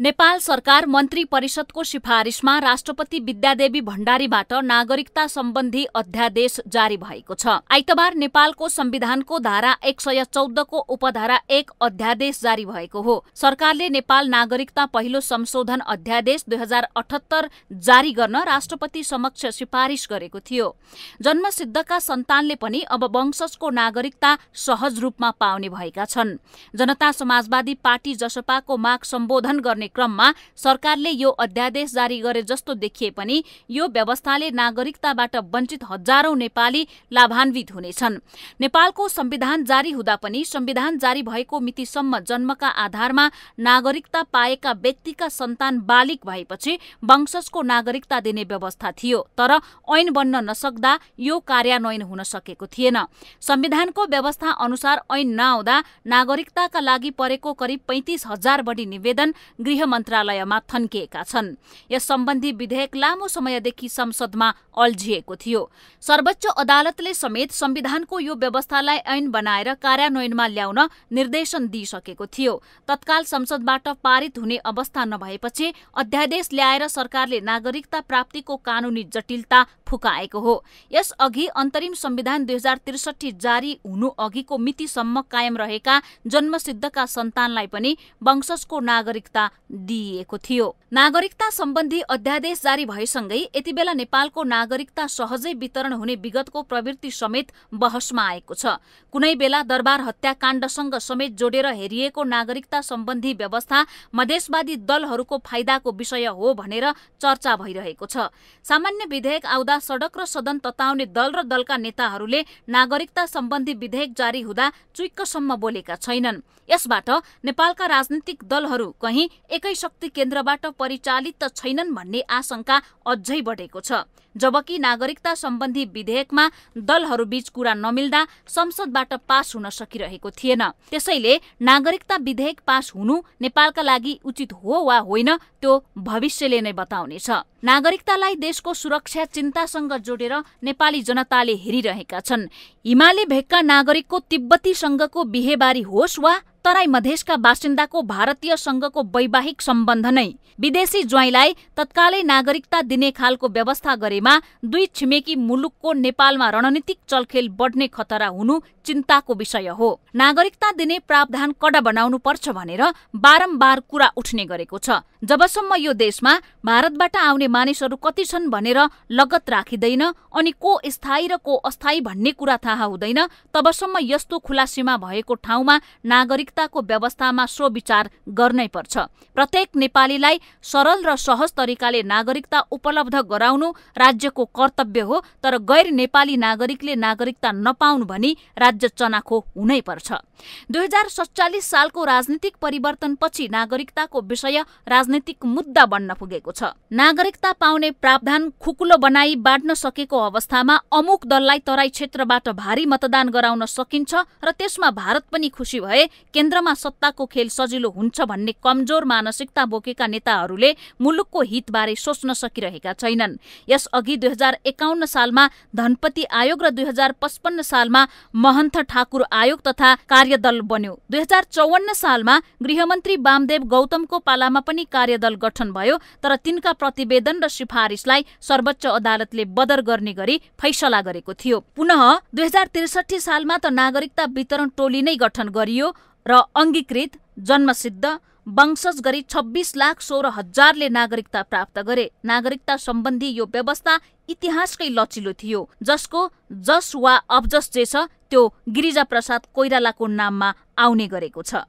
नेपाल सरकार मन्त्री परिषदको सिफारिसमा राष्ट्रपति विद्यादेवी भण्डारीबाट नागरिकता सम्बन्धी अध्यादेश जारी भएको छ आइतबार नेपालको संविधानको धारा एक सय चौधको उपधारा एक अध्यादेश जारी भएको हो सरकारले नेपाल नागरिकता पहिलो संशोधन अध्यादेश दुई हजार अठहत्तर जारी गर्न राष्ट्रपति समक्ष सिफारिस गरेको थियो जन्मसिद्धका सन्तानले पनि अब वंशजको नागरिकता सहज रूपमा पाउने भएका छन् जनता समाजवादी पार्टी जसपाको माग सम्बोधन गर्ने गर्ने क्रममा सरकारले यो अध्यादेश जारी गरे जस्तो देखिए पनि यो व्यवस्थाले नागरिकताबाट वञ्चित हजारौं नेपाली लाभान्वित हुनेछन् नेपालको संविधान जारी हुँदा पनि संविधान जारी भएको मितिसम्म जन्मका आधारमा नागरिकता पाएका व्यक्तिका सन्तान बालिक भएपछि वंशजको नागरिकता दिने व्यवस्था थियो तर ऐन बन्न नसक्दा यो कार्यान्वयन हुन सकेको थिएन संविधानको व्यवस्था अनुसार ऐन नआउँदा नागरिकताका लागि परेको करिब पैंतिस हजार बढी निवेदन गृह मन्त्रालयमा थन्किएका छन् यस सम्बन्धी विधेयक लामो समयदेखि संसदमा अल्झिएको थियो सर्वोच्च अदालतले समेत संविधानको यो व्यवस्थालाई ऐन बनाएर कार्यान्वयनमा ल्याउन निर्देशन दिइसकेको थियो तत्काल संसदबाट पारित हुने अवस्था नभएपछि अध्यादेश ल्याएर सरकारले नागरिकता प्राप्तिको कानूनी जटिलता फुकाएको हो यसअघि अन्तरिम संविधान दुई हजार त्रिसठी जारी हुनु अघिको मितिसम्म कायम रहेका जन्मसिद्धका सन्तानलाई पनि वंशजको नागरिकता दिइएको थियो नागरिकता सम्बन्धी अध्यादेश जारी भएसँगै यति बेला नेपालको नागरिकता सहजै वितरण हुने विगतको प्रवृत्ति समेत बहसमा आएको छ कुनै बेला दरबार हत्याकाण्डसँग समेत जोडेर हेरिएको नागरिकता सम्बन्धी व्यवस्था मधेसवादी दलहरूको फाइदाको विषय हो भनेर चर्चा भइरहेको छ सामान्य विधेयक आउँदा सडक र सदन तताउने दल र दलका नेताहरूले नागरिकता सम्बन्धी विधेयक जारी हुँदा चुइक्कसम्म बोलेका छैनन् यसबाट नेपालका राजनीतिक दलहरू कहीँ एकै शक्ति केन्द्रबाट परिचालित त छैनन् भन्ने आशंका अझै बढेको छ जबकि नागरिकता सम्बन्धी विधेयकमा दलहरूबीच कुरा नमिल्दा संसदबाट पास हुन सकिरहेको थिएन त्यसैले नागरिकता विधेयक पास हुनु नेपालका लागि उचित हो वा होइन त्यो भविष्यले नै बताउनेछ नागरिकतालाई देशको सुरक्षा चिन्तासँग जोडेर नेपाली जनताले हेरिरहेका छन् हिमाली भेगका नागरिकको तिब्बतीसँगको बिहेबारी होस् वा तराई मधेसका बासिन्दाको भारतीय संघको वैवाहिक सम्बन्ध नै विदेशी ज्वाइँलाई तत्कालै नागरिकता दिने खालको व्यवस्था गरेमा दुई छिमेकी मुलुकको नेपालमा रणनीतिक चलखेल बढ्ने खतरा हुनु चिन्ताको विषय हो नागरिकता दिने प्रावधान कडा बनाउनु पर्छ भनेर बारम्बार कुरा उठ्ने गरेको छ जबसम्म यो देशमा भारतबाट आउने मानिसहरू कति छन् भनेर लगत राखिँदैन अनि को स्थायी र को अस्थायी भन्ने कुरा थाहा हुँदैन तबसम्म यस्तो खुलासीमा भएको ठाउँमा नागरिक नागरिकताको व्यवस्थामा सो विचार गर्नै पर्छ प्रत्येक नेपालीलाई सरल र सहज तरिकाले नागरिकता उपलब्ध गराउनु राज्यको कर्तव्य हो तर गैर नेपाली नागरिकले नागरिकता नपाउनु भनी राज्य चनाखो हुनै पर्छ दुई हजार सत्तालिस सालको राजनीतिक परिवर्तनपछि नागरिकताको विषय राजनीतिक मुद्दा बन्न पुगेको छ नागरिकता पाउने प्रावधान खुकुलो बनाई बाँड्न सकेको अवस्थामा अमुक दललाई तराई क्षेत्रबाट भारी मतदान गराउन सकिन्छ र त्यसमा भारत पनि खुसी भए केन्द्रमा सत्ताको खेल सजिलो हुन्छ भन्ने कमजोर मानसिकता बोकेका नेताहरूले मुलुकको हितबारे सोच्न सकिरहेका छैनन् यसअघि दुई हजार एकाउन्न सालमा धनपति आयोग र दुई हजार पचपन्न सालमा महन्थ ठाकुर आयोग तथा कार्यदल बन्यो दुई हजार चौवन्न सालमा गृहमन्त्री वामदेव गौतमको पालामा पनि कार्यदल गठन भयो तर तिनका प्रतिवेदन र सिफारिसलाई सर्वोच्च अदालतले बदर गर्ने गरी फैसला गरेको थियो पुनः दुई हजार त्रिसठी सालमा त नागरिकता वितरण टोली नै गठन गरियो र अङ्गीकृत जन्मसिद्ध वंशज गरी छब्बिस लाख सोह्र हजारले नागरिकता प्राप्त गरे नागरिकता सम्बन्धी यो व्यवस्था इतिहासकै लचिलो थियो जसको जस वा जस जे छ त्यो गिरिजाप्रसाद कोइरालाको नाममा आउने गरेको छ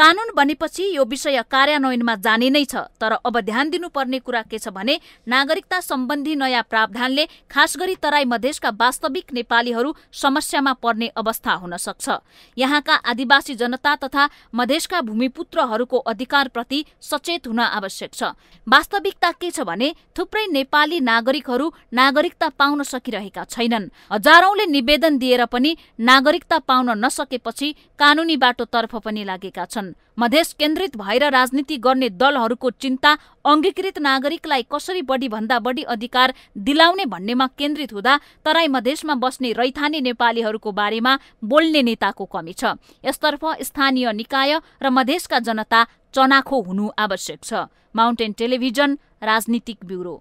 कानून बनेपछि यो विषय कार्यान्वयनमा जाने नै छ तर अब ध्यान दिनुपर्ने कुरा के छ भने नागरिकता सम्बन्धी नयाँ प्रावधानले खास गरी तराई मधेसका वास्तविक नेपालीहरू समस्यामा पर्ने अवस्था हुन सक्छ यहाँका आदिवासी जनता तथा मधेसका भूमिपुत्रहरूको अधिकारप्रति सचेत हुन आवश्यक छ वास्तविकता के छ भने थुप्रै नेपाली नागरिकहरू नागरिकता पाउन सकिरहेका छैनन् हजारौंले निवेदन दिएर पनि नागरिकता पाउन नसकेपछि कानूनी बाटोतर्फ पनि लागेका छन् मधेस केन्द्रित भएर राजनीति गर्ने दलहरूको चिन्ता अङ्गीकृत नागरिकलाई कसरी बढी भन्दा बढी अधिकार दिलाउने भन्नेमा केन्द्रित हुँदा तराई मधेसमा बस्ने रैथाने नेपालीहरूको बारेमा बोल्ने नेताको कमी छ यसतर्फ स्थानीय निकाय र मधेसका जनता चनाखो हुनु आवश्यक छ माउन्टेन टेलिभिजन राजनीतिक ब्युरो